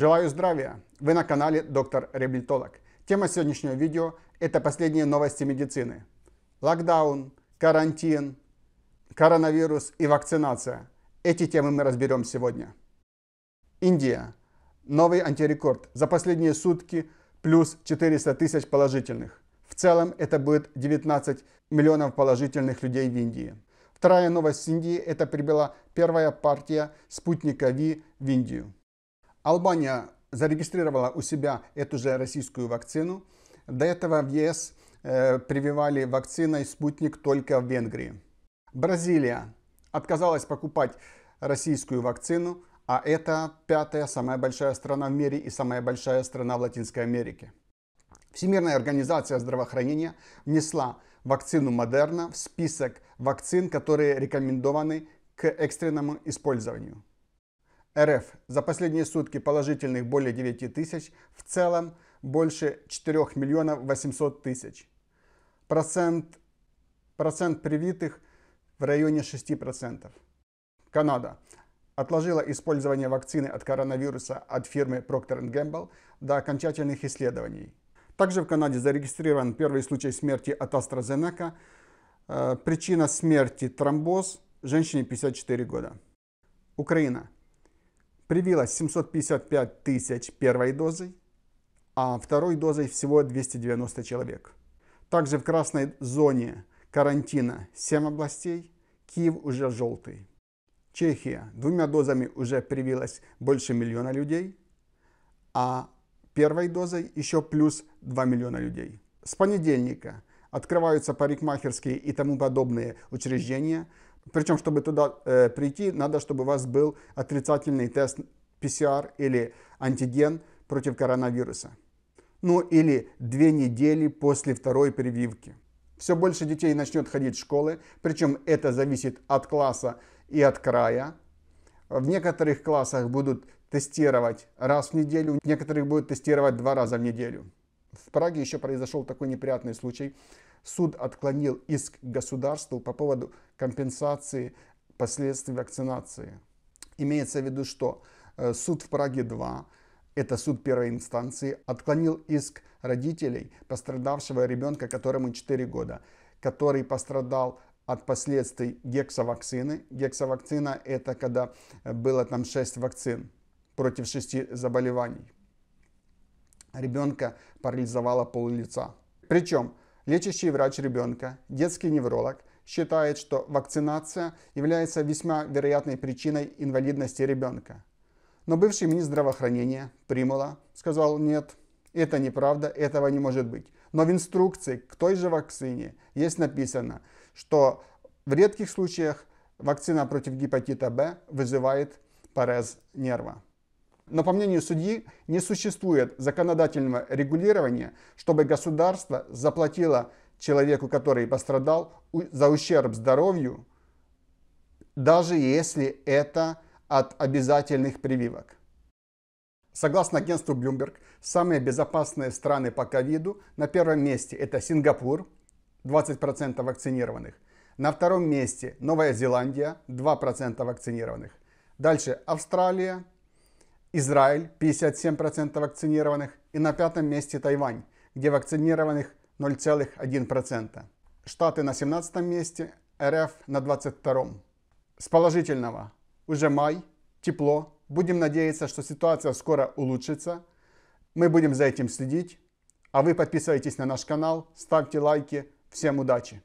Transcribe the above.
Желаю здравия! Вы на канале Доктор Реабилитолог. Тема сегодняшнего видео – это последние новости медицины. Локдаун, карантин, коронавирус и вакцинация. Эти темы мы разберем сегодня. Индия. Новый антирекорд. За последние сутки плюс 400 тысяч положительных. В целом это будет 19 миллионов положительных людей в Индии. Вторая новость с Индии – это прибыла первая партия спутника Ви в Индию. Албания зарегистрировала у себя эту же российскую вакцину. До этого в ЕС э, прививали вакциной «Спутник» только в Венгрии. Бразилия отказалась покупать российскую вакцину, а это пятая самая большая страна в мире и самая большая страна в Латинской Америке. Всемирная организация здравоохранения внесла вакцину Модерна в список вакцин, которые рекомендованы к экстренному использованию. РФ за последние сутки положительных более 9 тысяч, в целом больше 4 миллионов 800 тысяч. Процент, процент привитых в районе 6%. Канада отложила использование вакцины от коронавируса от фирмы Procter Gamble до окончательных исследований. Также в Канаде зарегистрирован первый случай смерти от AstraZeneca. Э, причина смерти – тромбоз, женщине 54 года. Украина привилось 755 тысяч первой дозой, а второй дозой всего 290 человек. Также в красной зоне карантина 7 областей, Киев уже желтый. Чехия двумя дозами уже привилась больше миллиона людей, а первой дозой еще плюс 2 миллиона людей. С понедельника открываются парикмахерские и тому подобные учреждения – причем, чтобы туда э, прийти, надо, чтобы у вас был отрицательный тест PCR или антиген против коронавируса. Ну или две недели после второй прививки. Все больше детей начнет ходить в школы, причем это зависит от класса и от края. В некоторых классах будут тестировать раз в неделю, в некоторых будут тестировать два раза в неделю. В Праге еще произошел такой неприятный случай. Суд отклонил иск государству по поводу компенсации последствий вакцинации. Имеется в виду, что э, суд в Праге 2, это суд первой инстанции, отклонил иск родителей пострадавшего ребенка, которому 4 года, который пострадал от последствий гексовакцины. Гексовакцина – это когда э, было там 6 вакцин против 6 заболеваний ребенка парализовало пол лица. Причем лечащий врач ребенка, детский невролог, считает, что вакцинация является весьма вероятной причиной инвалидности ребенка. Но бывший министр здравоохранения Примула сказал «нет, это неправда, этого не может быть». Но в инструкции к той же вакцине есть написано, что в редких случаях вакцина против гепатита В вызывает парез нерва. Но по мнению судьи, не существует законодательного регулирования, чтобы государство заплатило человеку, который пострадал, за ущерб здоровью, даже если это от обязательных прививок. Согласно агентству Bloomberg, самые безопасные страны по ковиду на первом месте это Сингапур, 20% вакцинированных. На втором месте Новая Зеландия, 2% вакцинированных. Дальше Австралия, Израиль 57% вакцинированных и на пятом месте Тайвань, где вакцинированных 0,1%. Штаты на 17 месте, РФ на 22. С положительного. Уже май, тепло. Будем надеяться, что ситуация скоро улучшится. Мы будем за этим следить. А вы подписывайтесь на наш канал, ставьте лайки. Всем удачи!